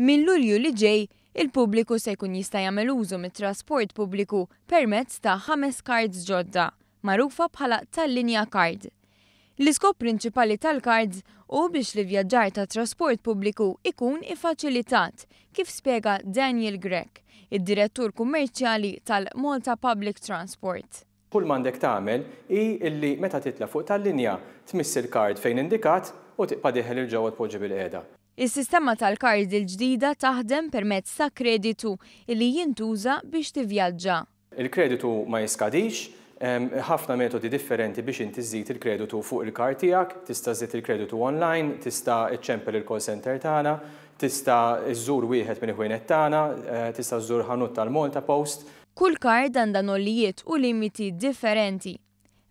Min Lulju li ġej, il-pubbliku se jkun jista' jagħmel użu mit-trasport pubbliku permezz ta' ħames cards ġodda, magħrufa bħala tal-linja card. L-iskop prinċipali tal-cards u biex li vjaġġar ta' trasport pubbliku ikun ifaċilitat, kif spiega Daniel Grek, id-direttur kummerċjali tal-Malta Public Transport. Kull mandek tagħmel i illi meta titla fuq tal-linja tmiss il-kard fejn indikat u tiqpa diħel il-ġewwa poġi bil-qiegħda. Is-sistema tal-kard il-ġdida taħdem permezz ta' kreditu li jintuża biex tivvjaġġa. Il-kreditu ma jiskadix, ħafna metodi differenti biex inti żżid il-kreditu fuq il-kard tiegħek, tista' żżid il-kreditu online, tista' iċċempel il-call center tagħna, tista' żżur wieħed minn ħwienet tagħna, eh, tista' żżur ħanut tal-Malta Post. Kull kard għandha nollijiet u limiti differenti.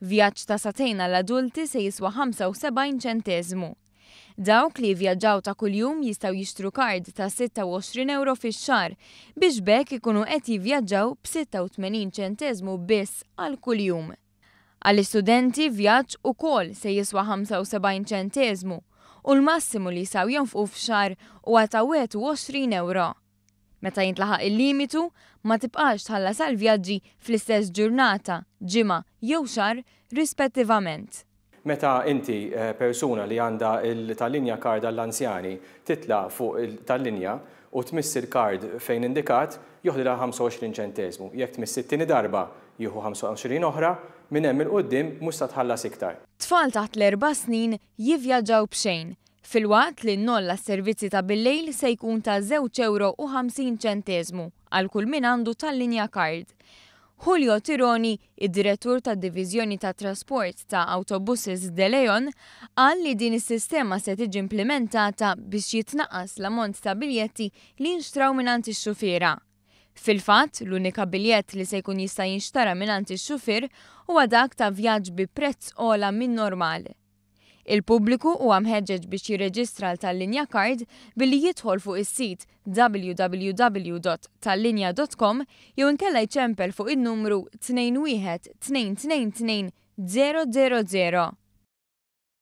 Vjaġġ ta' satejn għall-adulti se jiswa 75 ċentesmu Dawk li vjaġġaw ta' kuljum jistaw jixtru kard ta' 26 euro fix xar biex bekk ikunu qed jivvjaġġaw 86 ċentezmu biss għal kuljum. Għall-istudenti vjaġġ u kol se jiswa 75 ċentezmu u l-massimu li saw jonfqu f'xar u għatawet 20 euro. Meta jintlaħaq il-limitu, ma tibqax tħallas għal vjaġġi fl-istess ġurnata, ġima jew xar rispettivament. Meta inti eh, persuna li għanda il-tal-linja kard għall-anzjani titla fuq il-tal-linja u tmiss il-kard fejn indikat, joħdilha 25 ċentesmu. Jek tmiss it tini darba jieħu 25 oħra, minn hemm il-qoddim mhux tħallas iktar. Tfal taħt l-erba' snin jivvjaġġaw b'xejn. Fil-waqt li n s servizzi ta' bil-lejl se jkun ta' 0 euro u 50 ċentesmu għal kull min għandu tal-linja kard. Julio Tironi, id-direttur tad Divizjoni ta' Trasport ta' Autobuses De Leon, għal li din is-sistema se tiġi implementata biex jitnaqqas l-ammont ta' biljetti li nxtraw minn ix-xufiera. Fil-fatt, l-unika biljett li se jkun jista' jinxtara minn ix-xufir huwa dak ta' vjaġġ bi prezz ola minn normali. Il-pubbliku u għamħedġeġ biex jirreġistra l-tal-linja kard billi jidħol fuq is-sit www.tallinja.com jew inkella jċempel fuq il-numru 21 222 000.